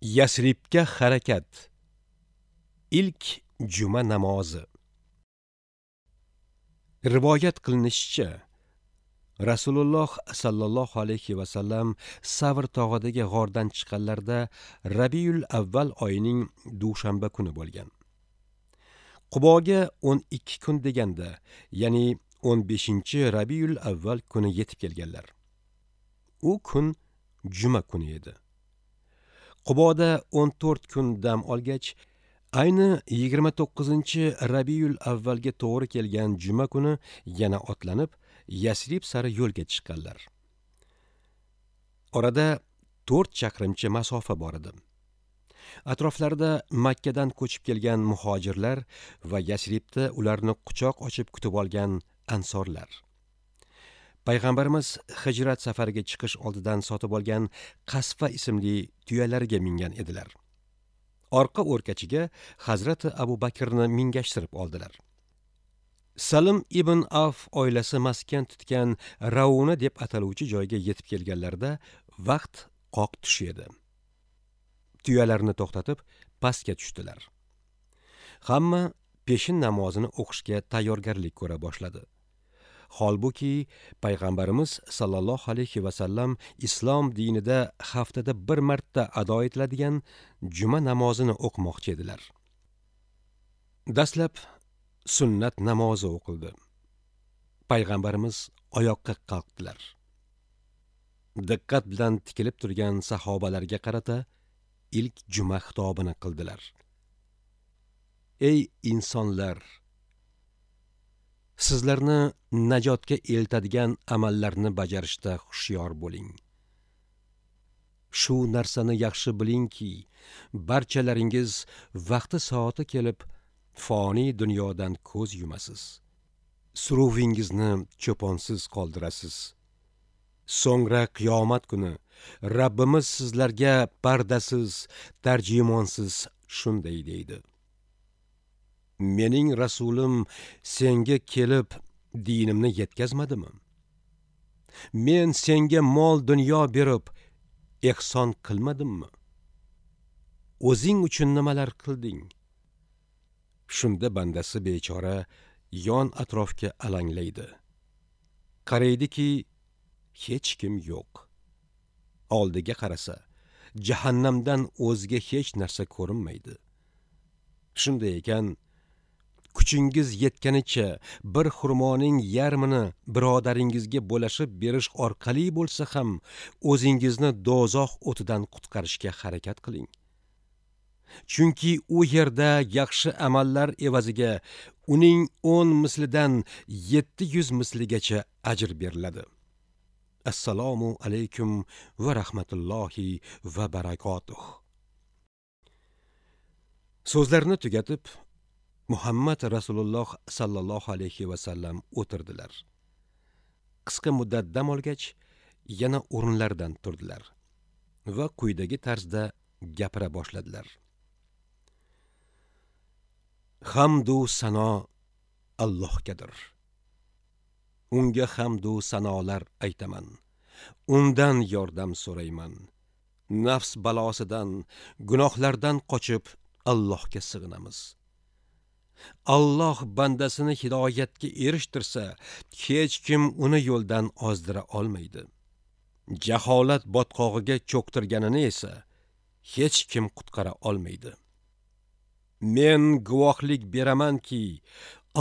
yasribga harakat ilk juma namozi rivoyat qilinishicha rasululloh sallallohu alayhi va sallam savr tog'idagi g'ordan chiqqanlarda rabiul avval oyining dushanba kuni bo'lgan quboga 12 kun deganda ya'ni 15 rabiul avval kuni yetib kelganlar u kun juma kuni edi quboda o'n to'rt kun dam olgach ayni yigirma to'qqizinchi rabiyul avvalga to'g'ri kelgan juma kuni yana otlanib yasrib sari yo'lga chiqqanlar orada to'rt chaqirimcha masofa bor edi atroflarida makkadan ko'chib kelgan muhojirlar va yasribda ularni quchoq ochib kutib olgan ansorlar payg'ambarimiz hijrat safariga chiqish oldidan sotib olgan qasfa ismli tuyalariga mingan edilar orqa o'rkachiga hazrati abu bakrni mingashtirib oldilar salim ibn af oilasi maskan tutgan rauna deb ataluvchi joyga yetib kelganlarida vaqt qoq tushi edi tuyalarni to'xtatib pastga tushdilar hamma peshin namozini o'qishga tayyorgarlik ko'ra boshladi holbuki payg'ambarimiz sollallohu alayhi vasallam islom dinida haftada bir marta ado etiladigan juma namozini o'qimoqchi edilar dastlab sunnat namozi o'qildi payg'ambarimiz oyoqqa qalqdilar diqqat bilan tikilib turgan sahobalarga qarata ilk juma xitobini qildilar ey insonlar sizlarni najotga eltadigan amallarni bajarishda hushyor bo'ling shu narsani yaxshi bilingki barchalaringiz vaqti soati kelib foniy dunyodan ko'z yumasiz suruvingizni cho'ponsiz qoldirasiz so'ngra qiyomat kuni rabbimiz sizlarga pardasiz tarjimonsiz shunday deydi mening rasulim senga kelib dinimni yetkazmadimi men senga mol dunyo berib ehson qilmadimmi o'zing uchun nimalar qilding shunda bandasi bechora yon atrofga alanglaydi qaraydiki hech kim yo'q oldiga qarasa jahannamdan o'zga hech narsa ko'rinmaydi shunday ekan kuchingiz yetganicha bir xurmoning yarmini birodaringizga bo'lashib berish orqali bo'lsa ham o'zingizni dozoq o'tidan qutqarishga harakat qiling chunki u yerda yaxshi amallar evaziga uning 10 mislidan 700 misligacha ajr beriladi assalomu alaykum va rahmatullohi va barakotuh so'zlarni tugatib muhammad rasululloh sallallohu alayhi va sallam o'tirdilar qisqa muddat dam olgach yana o'rinlaridan turdilar va quyidagi tarzda gapira boshladilar hamdu sano allohgadir unga hamdu sanolar aytaman undan yordam so'rayman nafs balosidan gunohlardan qochib allohga sig'inamiz Alloh bandasini hidoyatga erishtirsa, hech kim uni yo'ldan ozdira olmaydi. Jaholat botqog'iga cho'ktirganini esa hech kim qutqara olmaydi. Men guvohlik beramanki,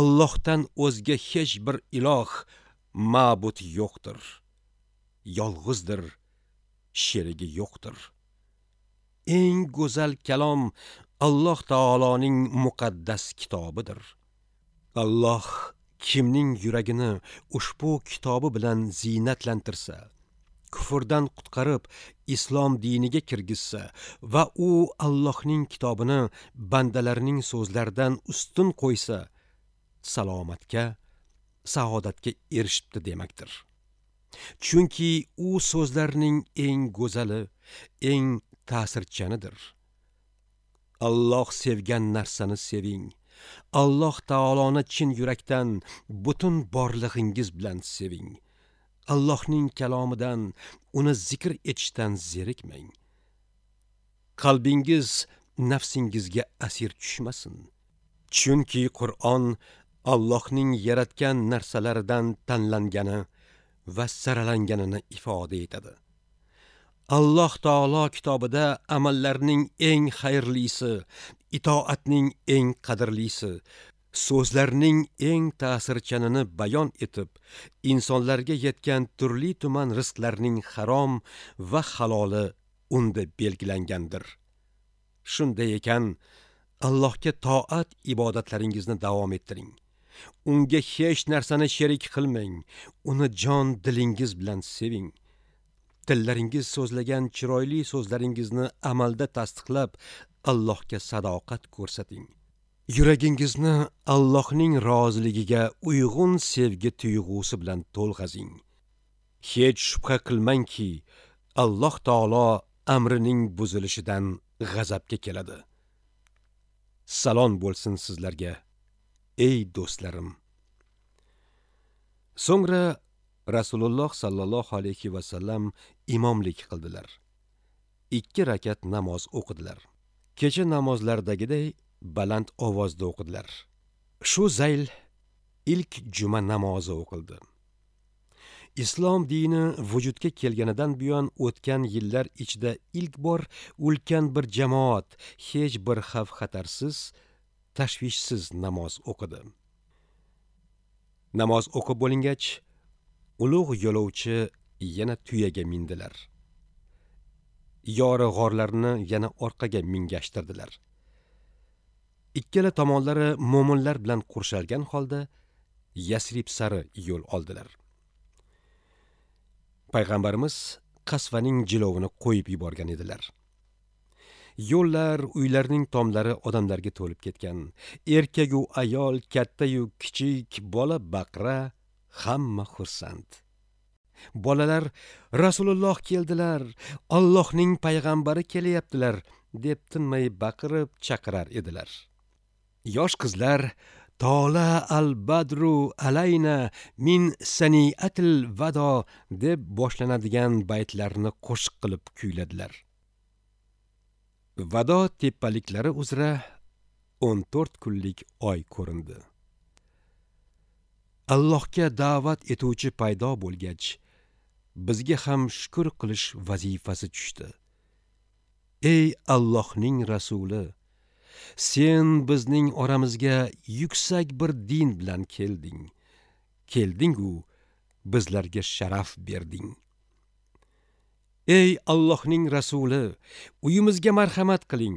Allohdan o'zga hech bir iloh ma'bud yo'qdir. Yolg'izdir, sherigi yo'qdir. Eng go'zal kalom alloh taoloning muqaddas kitobidir alloh kimning yuragini ushbu kitobi bilan zinatlantirsa, kufrdan qutqarib islom diniga kirgizsa va u allohning kitobini bandalarining so'zlaridan ustun qo'ysa salomatga saodatga erishibdi demakdir chunki u so'zlarning eng go'zali eng ta'sirchanidir Alloh sevgan narsani seving. Alloh taoloni chin yurakdan butun borlig'ingiz bilan seving. Allohning kalomidan uni zikr etishdan zerikmang. Qalbingiz nafsingizga asir tushmasin. Chunki Qur'on Allohning yaratgan narsalaridan tanlangani va saralanganini ifoda etadi. alloh taolo kitobida amallarning eng xayrlisi itoatning eng qadrlisi so'zlarning eng ta'sirchanini bayon etib insonlarga yetgan turli tuman rizqlarning harom va haloli unda belgilangandir shunday ekan allohga toat ibodatlaringizni davom ettiring unga hech narsani sherik qilmang uni jon dilingiz bilan seving tillaringiz so'zlagan chiroyli so'zlaringizni amalda tasdiqlab allohga sadoqat ko'rsating yuragingizni allohning roziligiga uyg'un sevgi tuyg'usi bilan to'lg'azing hech shubha qilmangki alloh taolo amrining buzilishidan g'azabga keladi salom bo'lsin sizlarga ey do'stlarim so'ngra rasululloh sallallohu alayhi va sallam imomlik qildilar ikki rakat namoz o'qidilar kecha namozlardagiday baland ovozda o'qidilar shu zayl ilk juma namozi o'qildi islom dini vujudga kelganidan buyon o'tgan yillar ichida ilk bor ulkan bir jamoat hech bir xavf xatarsiz tashvishsiz namoz o'qidi namoz o'qib bo'lingach ulug' yo'lovchi yana tuyaga mindilar yori g'orlarni yana orqaga mingashtirdilar ikkala tomonlari mo'minlar bilan qurshalgan holda yasrib sari yo'l oldilar payg'ambarimiz qasvaning jilovini qo'yib yuborgan edilar yo'llar uylarning tomlari odamlarga to'lib ketgan erkagu ayol kattayu kichik bola baqra hamma xursand bolalar rasululloh keldilar Allohning payg'ambari kelyaptilar deb tinmay baqirib chaqirar edilar yosh qizlar tola al badru alayna min saniatil vado deb boshlanadigan baytlarni qo'shiq qilib kuyladilar vado tepaliklari uzra 14 kunlik oy ko'rindi allohga da'vat etuvchi paydo bo'lgach bizga ham shukr qilish vazifasi tushdi ey allohning rasuli sen bizning oramizga yuksak bir din bilan kelding Kelding-u bizlarga sharaf berding ey allohning rasuli uyimizga marhamat qiling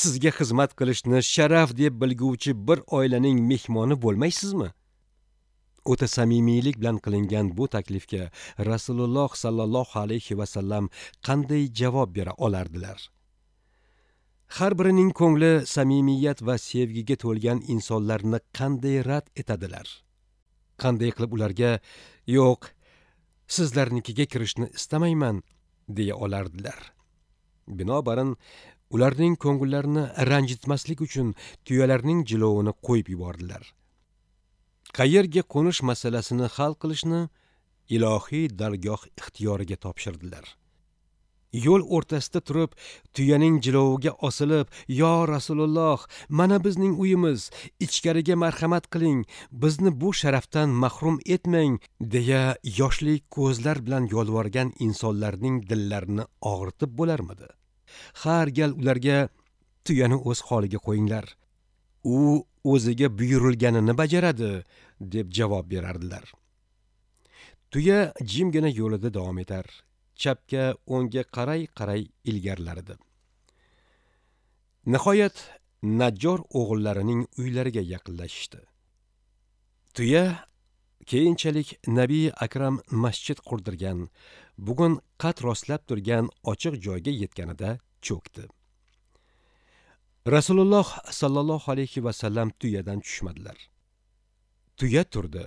sizga xizmat qilishni sharaf deb bilguvchi bir oilaning mehmoni bo'lmaysizmi o'ta samimiylik bilan qilingan bu taklifga rasululloh sollallohu alayhi vasallam qanday javob bera olardilar har birining ko'ngli samimiyat va sevgiga to'lgan insonlarni qanday rad etadilar qanday qilib ularga yo'q sizlarnikiga kirishni istamayman deya olardilar binobarin ularning ko'ngillarini ranjitmaslik uchun tuyalarning jilovini qo'yib yubordilar qayerga qo'nish masalasini hal qilishni ilohiy dargoh ixtiyoriga topshirdilar yo'l o'rtasida turib tuyaning jiloviga osilib yo rasululloh mana bizning uyimiz ichkariga marhamat qiling bizni bu sharafdan mahrum etmang deya yoshli ko'zlar bilan yolvorgan insonlarning dillarini og'ritib bo'larmidi har gal ularga tuyani o'z holiga qo'yinglar u o'ziga buyurilganini bajaradi deb javob berardilar tuya jimgina yo'lida davom etar chapga o'ngga qaray qaray edi nihoyat najjor o'g'illarining uylariga yaqinlashishdi tuya keyinchalik nabiy akram masjid qurdirgan bugun qad rostlab turgan ochiq joyga yetganida cho'kdi rasululloh sollallohu alayhi vasallam tuyadan tushmadilar tuya turdi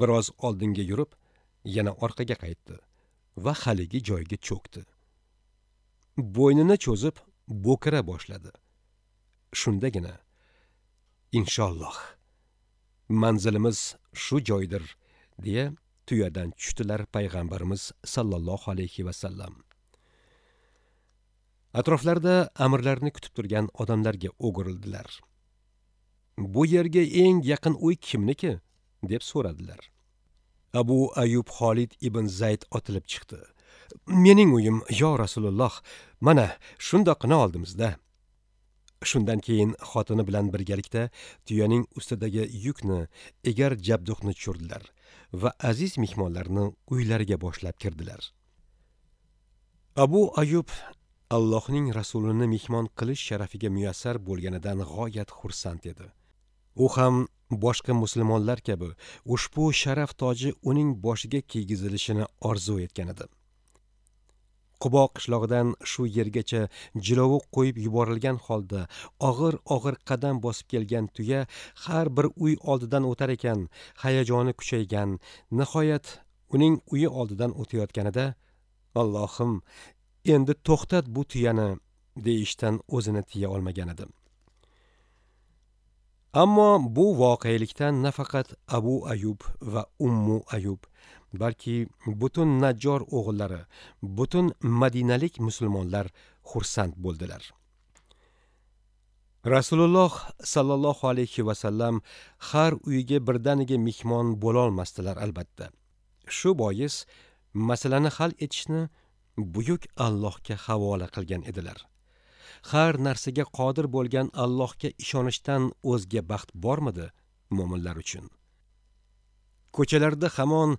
biroz oldinga yurib yana orqaga qaytdi va haligi joyga cho'kdi bo'ynini cho'zib bo'kira boshladi shundagina inshaalloh manzilimiz shu joydir deya tuyadan tushdilar payg'ambarimiz sallallohu alayhi vasallam atroflarida amirlarni kutib turgan odamlarga o'girildilar bu yerga eng yaqin uy kimniki deb so'radilar abu ayub xolid ibn zayd otilib chiqdi mening uyim yo rasululloh mana shundoqqina oldimizda shundan keyin xotini bilan birgalikda tuyaning ustidagi yukni egar jabduqni tushirdilar va aziz mehmonlarni uylariga boshlab kirdilar abu ayub allohning rasulini mehmon qilish sharafiga muyassar bo'lganidan g'oyat xursand edi u ham boshqa musulmonlar kabi ushbu sharaf toji uning boshiga kiygizilishini orzu etgan edi qubo qishlog'idan shu yergacha jilovi qo'yib yuborilgan holda og'ir og'ir qadam bosib kelgan tuya har bir uy oldidan o'tar ekan hayajoni kuchaygan nihoyat uning uyi oldidan o'tayotganida allohim endi to'xtat bu tuyani deyishdan o'zini tiya olmagan edi ammo bu voqelikdan nafaqat abu ayub va ummu ayub balki butun najjor o'g'illari butun madinalik musulmonlar xursand bo'ldilar rasululloh sollallohu alayhi vasallam har uyga birdaniga mehmon bo'lolmasdilar albatta shu bois masalani hal etishni buyuk allohga havola qilgan edilar har narsaga qodir bo'lgan allohga ishonishdan o'zga baxt bormidi mo'minlar uchun ko'chalarda hamon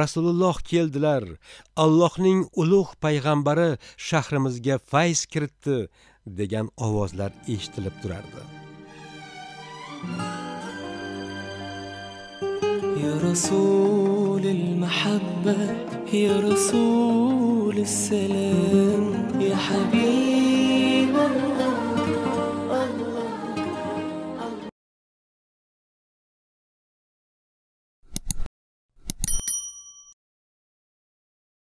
rasululloh keldilar allohning ulug' payg'ambari shahrimizga fayz kiritdi degan ovozlar eshitilib turardi يا رسول المحبة يا رسول السلام يا حبيبي